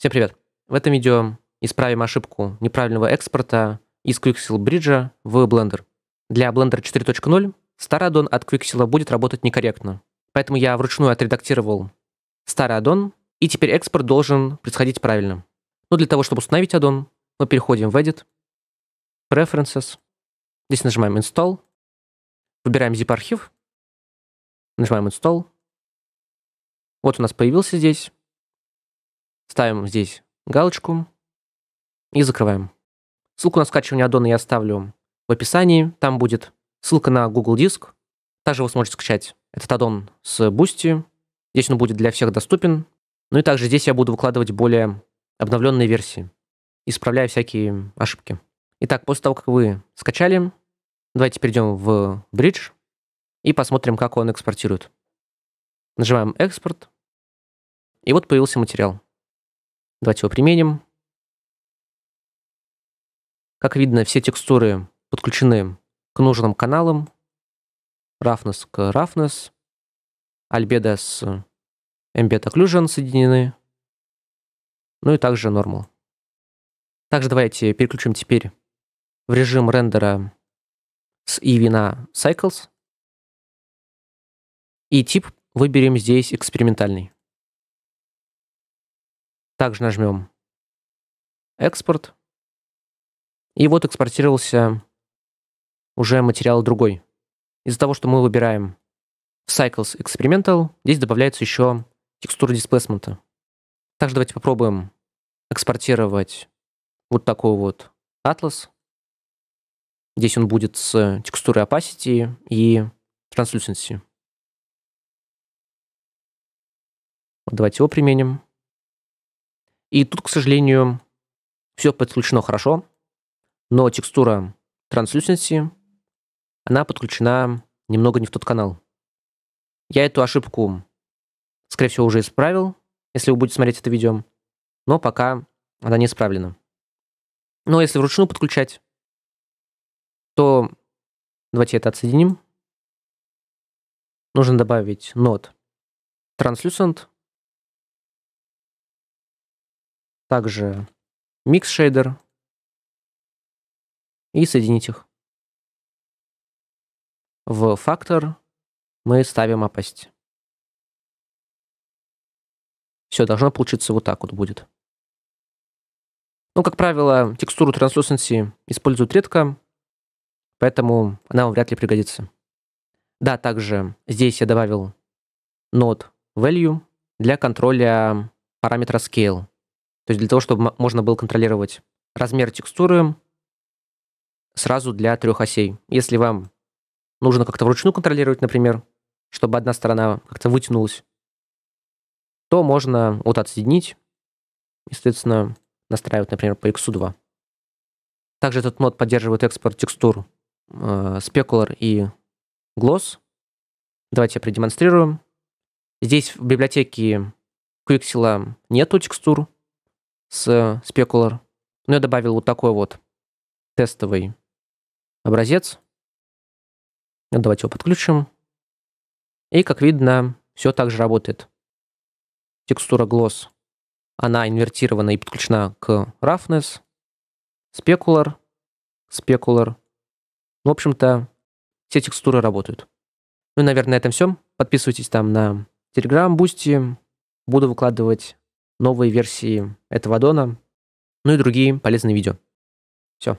Всем привет! В этом видео исправим ошибку неправильного экспорта из Quixel Bridge в Blender. Для Blender 4.0 старый аддон от Quixel будет работать некорректно, поэтому я вручную отредактировал старый аддон, и теперь экспорт должен происходить правильно. Но для того, чтобы установить аддон, мы переходим в Edit, Preferences, здесь нажимаем Install, выбираем zip-архив, нажимаем Install. Вот у нас появился здесь Ставим здесь галочку и закрываем. Ссылку на скачивание аддона я оставлю в описании. Там будет ссылка на Google Диск. Также вы сможете скачать этот аддон с Boosty. Здесь он будет для всех доступен. Ну и также здесь я буду выкладывать более обновленные версии, исправляя всякие ошибки. Итак, после того, как вы скачали, давайте перейдем в Bridge и посмотрим, как он экспортирует. Нажимаем «Экспорт», и вот появился материал. Давайте его применим. Как видно, все текстуры подключены к нужным каналам. Roughness к Roughness. Albedo с Embed Occlusion соединены. Ну и также Normal. Также давайте переключим теперь в режим рендера с EV на Cycles. И тип выберем здесь экспериментальный. Также нажмем экспорт. И вот экспортировался уже материал другой. Из-за того, что мы выбираем в Cycles Experimental, здесь добавляется еще текстура дисплейсмента. Также давайте попробуем экспортировать вот такой вот атлас. Здесь он будет с текстурой opacity и translucency. Вот давайте его применим. И тут, к сожалению, все подключено хорошо, но текстура Translucency, она подключена немного не в тот канал. Я эту ошибку, скорее всего, уже исправил, если вы будете смотреть это видео, но пока она не исправлена. Но если вручную подключать, то давайте это отсоединим. Нужно добавить node translucent также микс шейдер и соединить их. В фактор мы ставим опасть. Все, должно получиться вот так вот будет. Ну, как правило, текстуру Translucency используют редко, поэтому она вам вряд ли пригодится. Да, также здесь я добавил node value для контроля параметра scale. То есть для того, чтобы можно было контролировать размер текстуры сразу для трех осей. Если вам нужно как-то вручную контролировать, например, чтобы одна сторона как-то вытянулась, то можно вот отсоединить и, соответственно, настраивать, например, по X2. Также этот мод поддерживает экспорт текстур э, Specular и Gloss. Давайте я продемонстрирую. Здесь в библиотеке Quixel нету текстур, с э, спекулар. Но ну, я добавил вот такой вот тестовый образец. Ну, давайте его подключим. И, как видно, все так же работает. Текстура Gloss, она инвертирована и подключена к Roughness, Specular, Specular. Ну, в общем-то, все текстуры работают. Ну и, наверное, на этом все. Подписывайтесь там на Telegram, Boosty. Буду выкладывать новые версии этого дона, ну и другие полезные видео. Все.